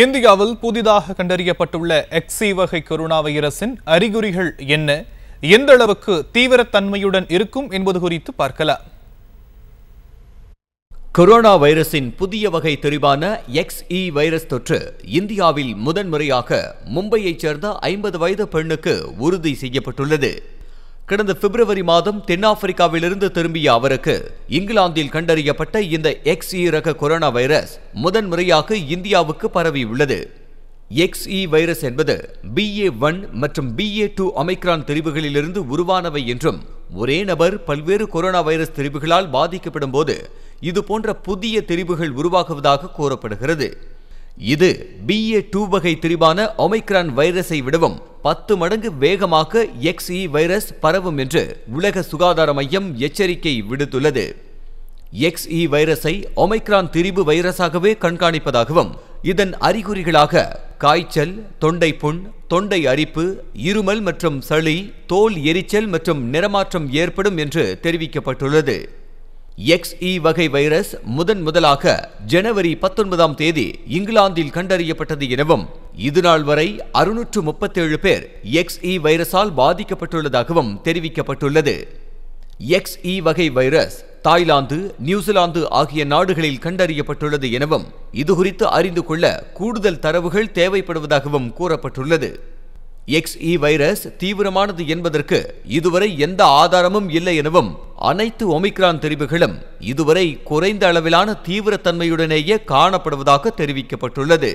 இந்தியாவில் புதிதாக கண்டறியப்பட்டுள்ள எக்ஸி வகை கொரோனா வைரஸின் அறிகுறிகள் என்ன எந்த அளவுக்கு தீவிரத்தன்மையுடன் இருக்கும் என்பது குறித்து பார்க்கலாம் கொரோனா வைரஸின் புதிய வகை தெரிவான எக்ஸ்இ e வைரஸ் தொற்று இந்தியாவில் முதன்முறையாக மும்பையைச் சேர்ந்த ஐம்பது வயது பெண்ணுக்கு உறுதி செய்யப்பட்டுள்ளது கடந்த பிப்ரவரி மாதம் தென்னாப்பிரிக்காவிலிருந்து திரும்பிய அவருக்கு இங்கிலாந்தில் கண்டறியப்பட்ட இந்த எக்ஸ்இ e ரக கொரோனா வைரஸ் முதன்முறையாக இந்தியாவுக்கு பரவியுள்ளது எக்ஸ்இ e வைரஸ் என்பது பிஏ ஒன் மற்றும் பிஏ டூ அமைக்ரான் தெரிவுகளிலிருந்து உருவானவை என்றும் ஒரே நபர் பல்வேறு கொரோனா வைரஸ் தெரிவுகளால் பாதிக்கப்படும் போது இதுபோன்ற புதிய தெரிவுகள் உருவாகுவதாக கூறப்படுகிறது இது பிஏ டூ வகை திரிபான ஒமைக்ரான் வைரஸை விடவும் பத்து மடங்கு வேகமாக எக்ஸ்இ e வைரஸ் பரவும் என்று உலக சுகாதார மையம் எச்சரிக்கை விடுத்துள்ளது எக்ஸ்இ e வைரஸை ஒமைக்ரான் திரிபு வைரஸாகவே கண்காணிப்பதாகவும் இதன் அறிகுறிகளாக காய்ச்சல் தொண்டை புண் தொண்டை அரிப்பு இருமல் மற்றும் சளி தோல் எரிச்சல் மற்றும் நிறமாற்றம் ஏற்படும் என்று தெரிவிக்கப்பட்டுள்ளது எக்ஸ்இ e வகை வைரஸ் முதன் முதலாக ஜனவரி பத்தொன்பதாம் தேதி இங்கிலாந்தில் கண்டறியப்பட்டது எனவும் இதுநாள் வரை அறுநூற்று முப்பத்தேழு பேர் எக்ஸ்இ e வைரஸால் பாதிக்கப்பட்டுள்ளதாகவும் தெரிவிக்கப்பட்டுள்ளது எக்ஸ்இ e வகை வைரஸ் தாய்லாந்து நியூசிலாந்து ஆகிய நாடுகளில் கண்டறியப்பட்டுள்ளது எனவும் இது குறித்து அறிந்து கொள்ள கூடுதல் தரவுகள் தேவைப்படுவதாகவும் கூறப்பட்டுள்ளது எக்ஸ்இ வைரஸ் தீவிரமானது என்பதற்கு இதுவரை எந்த ஆதாரமும் இல்லை எனவும் அனைத்து ஒமிக்ரான் தெரிவுகளும் இதுவரை குறைந்த அளவிலான தீவிரத்தன்மையுடனேயே காணப்படுவதாக தெரிவிக்கப்பட்டுள்ளது